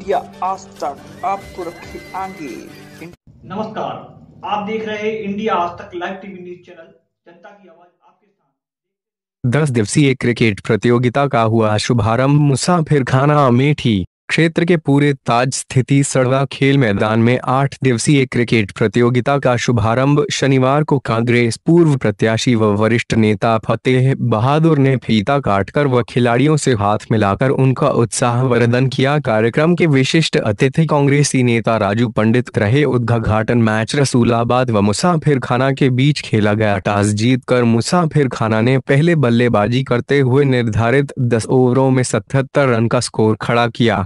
India आज तक आपको रखे आगे नमस्कार आप देख रहे हैं इंडिया आज तक लाइव टीवी न्यूज चैनल जनता की आवाज आपके साथ दस दिवसीय क्रिकेट प्रतियोगिता का हुआ शुभारंभ मुसाफिर खाना अमेठी क्षेत्र के पूरे ताज स्थिति सड़वा खेल मैदान में आठ दिवसीय क्रिकेट प्रतियोगिता का शुभारंभ शनिवार को कांग्रेस पूर्व प्रत्याशी व वरिष्ठ नेता फतेह बहादुर ने फीता काटकर व खिलाड़ियों से हाथ मिलाकर उनका उत्साह वर्धन किया कार्यक्रम के विशिष्ट अतिथि कांग्रेसी नेता राजू पंडित रहे उद्घाटन मैच रसूलाबाद व मुसाफिर खाना के बीच खेला गया टॉस जीत कर मुसाफिर खाना ने पहले बल्लेबाजी करते हुए निर्धारित दस ओवरों में सतहत्तर रन का स्कोर खड़ा किया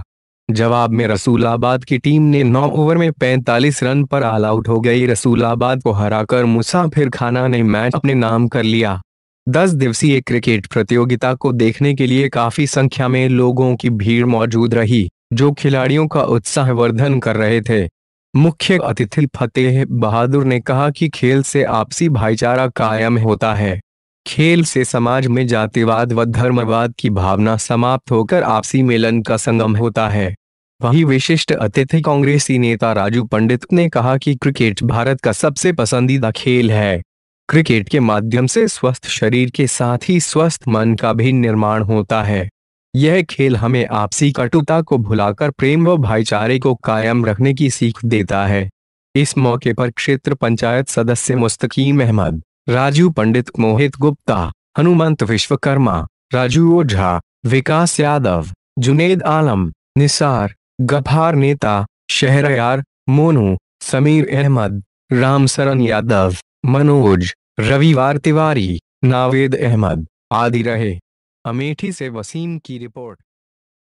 जवाब में रसूलाबाद की टीम ने 9 ओवर में 45 रन पर ऑल आउट हो गई रसूलाबाद को हराकर मुसाफिर खाना ने मैच अपने नाम कर लिया 10 दिवसीय क्रिकेट प्रतियोगिता को देखने के लिए काफी संख्या में लोगों की भीड़ मौजूद रही जो खिलाड़ियों का उत्साहवर्धन कर रहे थे मुख्य अतिथि फतेह बहादुर ने कहा कि खेल से आपसी भाईचारा कायम होता है खेल से समाज में जातिवाद व धर्मवाद की भावना समाप्त होकर आपसी मिलन का संगम होता है वही विशिष्ट अतिथि कांग्रेसी नेता राजू पंडित ने कहा कि क्रिकेट भारत का सबसे पसंदीदा खेल है क्रिकेट के माध्यम से स्वस्थ शरीर के साथ ही स्वस्थ मन का भी निर्माण होता है यह खेल हमें आपसी कटुता को भुलाकर प्रेम व भाईचारे को कायम रखने की सीख देता है इस मौके पर क्षेत्र पंचायत सदस्य मुस्तकीम अहमद राजू पंडित मोहित गुप्ता हनुमंत विश्वकर्मा राजू ओझा विकास यादव जुनेद आलम निसार गफार नेता शहरयार मोनू समीर अहमद रामसरन यादव मनोज रविवार तिवारी नावेद अहमद आदि रहे अमेठी से वसीम की रिपोर्ट